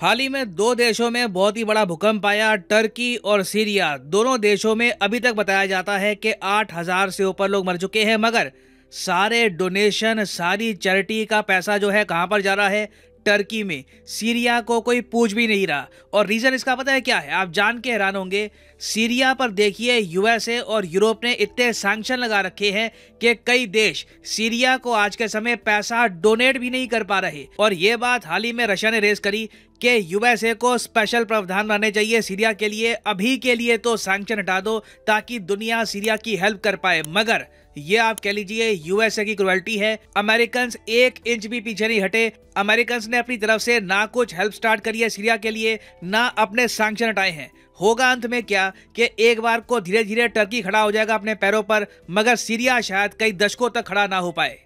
हाल ही में दो देशों में बहुत ही बड़ा भूकंप आया टर्की और सीरिया दोनों देशों में अभी तक बताया जाता है कि 8000 से ऊपर लोग मर चुके हैं मगर सारे डोनेशन सारी चैरिटी का पैसा जो है कहाँ पर जा रहा है टर्की में सीरिया को कोई पूछ भी नहीं रहा और रीज़न इसका पता है क्या है आप जान के हैरान होंगे सीरिया पर देखिए यूएसए और यूरोप ने इतने सैंक्शन लगा रखे हैं कि कई देश सीरिया को आज के समय पैसा डोनेट भी नहीं कर पा रहे और ये बात हाल ही में रशिया ने रेस करी कि यूएसए को स्पेशल प्रावधान रहने चाहिए सीरिया के लिए अभी के लिए तो सैंक्शन हटा दो ताकि दुनिया सीरिया की हेल्प कर पाए मगर ये आप कह लीजिए यूएसए की क्रुएल्टी है अमेरिकन एक इंच भी पीछे नहीं हटे अमेरिकन ने अपनी तरफ से ना कुछ हेल्प स्टार्ट करी है सीरिया के लिए ना अपने सैंक्शन हटाए हैं होगा अंत में क्या कि एक बार को धीरे धीरे टर्की खड़ा हो जाएगा अपने पैरों पर मगर सीरिया शायद कई दशकों तक खड़ा ना हो पाए